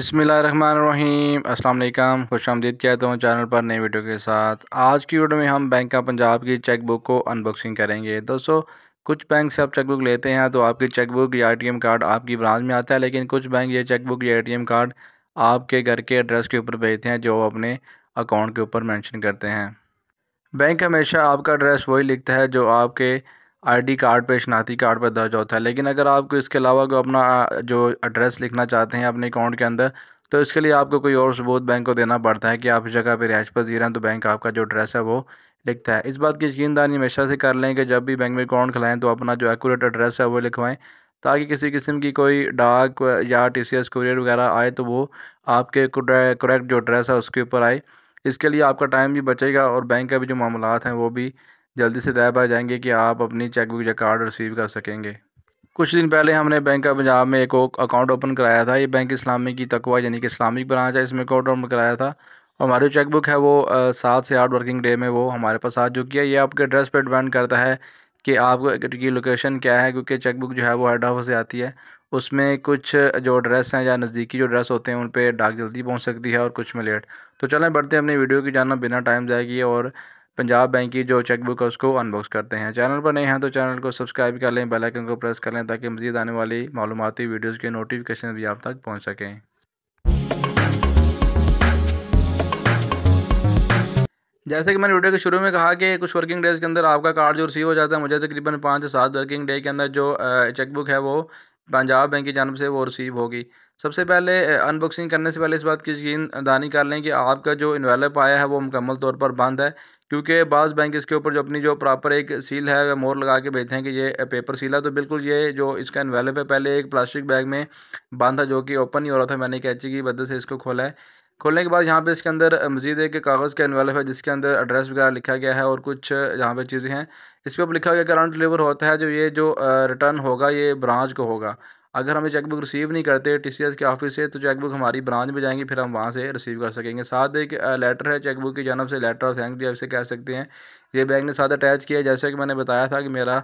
अस्सलाम वालेकुम खुश आमदीद कहता हूँ चैनल पर नई वीडियो के साथ आज की वीडियो में हम बैंक ऑफ पंजाब की चेकबुक को अनबॉक्सिंग करेंगे दोस्तों कुछ बैंक से आप चेकबुक लेते हैं तो आपकी चेकबुक या एटीएम कार्ड आपकी ब्रांच में आता है लेकिन कुछ बैंक ये चेकबुक या एटीएम कार्ड आपके घर के एड्रेस के ऊपर भेजते हैं जो अपने अकाउंट के ऊपर मैंशन करते हैं बैंक हमेशा आपका एड्रेस वही लिखता है जो आपके आईडी कार्ड पे शनाती कार्ड पर दर्ज होता है लेकिन अगर आपको इसके अलावा को अपना जो एड्रेस लिखना चाहते हैं अपने अकाउंट के अंदर तो इसके लिए आपको कोई और सबूत बैंक को देना पड़ता है कि आप इस जगह पर रिहाइश पजीर हैं तो बैंक आपका जो एड्रेस है वो लिखता है इस बात की यकीनदानी हमेशा से कर लें कि जब भी बैंक में अकाउंट खिलाएं तो अपना जो एकूरेट एड्रेस है वो लिखवाएँ ताकि किसी किस्म की कोई डाक या टी सी एस कुरियर वगैरह आए तो वो आपके करेक्ट जो एड्रेस है उसके ऊपर आए इसके लिए आपका टाइम भी बचेगा और बैंक के भी जो मामला हैं वो भी जल्दी से दायब आ जाएंगे कि आप अपनी चेकबुक या कार्ड रिसीव कर सकेंगे कुछ दिन पहले हमने बैंक ऑफ पंजाब में एक अकाउंट ओपन कराया था ये बैंक इस्लामी की तकवा यानी कि इस्लामिक ब्रांच है इसमें अकाउंट ओपन कराया था और हमारी चेकबुक है वो सात से आठ वर्किंग डे में वो हमारे पास आ चुकी है ये आपके एड्रेस पर डिपेंड करता है कि आपकी लोकेशन क्या है क्योंकि चेकबुक जो है वो हेड ऑफिस से आती है उसमें कुछ जो एड्रेस हैं या नज़दीकी जो एड्रेस होते हैं उन पर डाक जल्दी पहुंच सकती है और कुछ में लेट तो चलें बढ़ते हैं अपनी वीडियो की जानना बिना टाइम जाएगी और पंजाब बैंक की जो चेकबुक है उसको अनबॉक्स करते हैं चैनल पर नए हैं तो चैनल को सब्सक्राइब कर लें बेल आइकन को प्रेस कर लें ताकि मजीद आने वाली मालूमती वीडियोज़ के नोटिफिकेशन भी आप तक पहुँच सकें जैसे कि मैंने वीडियो के शुरू में कहा कि कुछ वर्किंग डेज़ के अंदर आपका कार्ड जो रिसीव हो जाता है मुझे तकरीबन पाँच से सात वर्किंग डे के अंदर जो चेकबुक है वो पंजाब बैंक की जानब से वो रिसीव होगी सबसे पहले अनबॉक्सिंग करने से पहले इस बात की यकीन दानी कर लें कि आपका जो इन्वेलप आया है वो मुकम्मल तौर पर बंद है क्योंकि बाज़ बैंक इसके ऊपर जो अपनी जो प्रॉपर एक सील है मोर लगा के भेजते हैं कि ये पेपर सील है तो बिल्कुल ये जो इसका इन्वेलप है पहले एक प्लास्टिक बैग में बांधा जो कि ओपन ही हो रहा था मैंने कैची की मदद से इसको खोला है खोलने के बाद यहाँ पे इसके अंदर मजीद एक कागज़ का इन्वेलप है जिसके अंदर एड्रेस वगैरह लिखा गया है और कुछ यहाँ पे चीज़ें हैं इस पर लिखा गया कराउंड डिलीवर होता है जो ये जो रिटर्न होगा ये ब्रांच को होगा अगर हमें चेकबुक रिसीव नहीं करते टी सी एस के ऑफिस से तो चेकबुक हमारी ब्रांच में जाएंगी फिर हम वहाँ से रिसीव कर सकेंगे साथ एक लेटर है चेकबुक की जानब से लेटर ऑफ थैंक भी कह सकते हैं ये बैंक ने साथ अटैच किया जैसे कि मैंने बताया था कि मेरा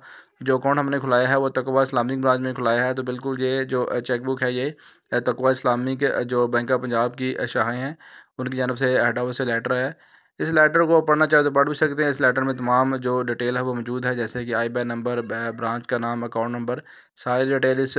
जो अकाउंट हमने खुलाया है वो तकवा इस्लामिक ब्रांच में खुलाया है तो बिल्कुल ये जो चेकबुक है ये तकवा इस्लामिक जो बैंक ऑफ पंजाब की शाहें हैं उनकी जानब से हेड ऑफिस से लेटर है इस लेटर को पढ़ना चाहे तो पढ़ भी सकते हैं इस लेटर में तमाम जो डिटेल है वो मौजूद है जैसे कि आई बैन नंबर ब्रांच का नाम अकाउंट नंबर सारी डिटेल इस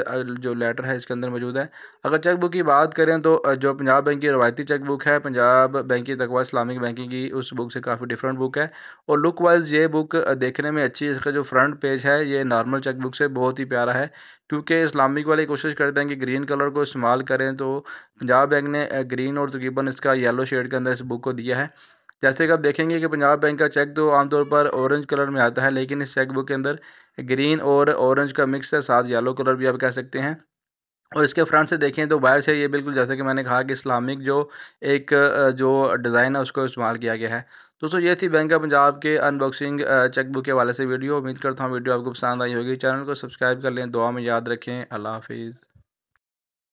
जो लेटर है इसके अंदर मौजूद है अगर चेकबुक की बात करें तो जो पंजाब बैंक की रवायती चेकबुक है पंजाब बैंक की तकवा इस्लामिक बैंकिंग की उस बुक से काफ़ी डिफरेंट बुक है और लुक वाइज ये बुक देखने में अच्छी है इसका जो फ्रंट पेज है ये नॉर्मल चेकबुक से बहुत ही प्यारा है क्योंकि इस्लामिक वाले कोशिश करते हैं कि ग्रीन कलर को इस्तेमाल करें तो पंजाब बैंक ने ग्रीन और तकरीबन इसका येलो शेड के अंदर इस बुक को दिया है जैसे कि आप देखेंगे कि पंजाब बैंक का चेक तो आमतौर पर ऑरेंज कलर में आता है लेकिन इस चेक बुक के अंदर ग्रीन और ऑरेंज का मिक्स है साथ येलो कलर भी आप कह सकते हैं और इसके फ्रंट से देखें तो बाहर से ये बिल्कुल जैसे कि मैंने कहा कि इस्लामिक जो एक जो डिज़ाइन है उसको इस्तेमाल किया गया है दोस्तों ये थी बैंक ऑफ पंजाब के अनबॉक्सिंग चेकबुक के वाले से वीडियो उम्मीद करता हूँ वीडियो आपको पसंद आई होगी चैनल को सब्सक्राइब कर लें दुआ में याद रखें अल्लाह हाफिज़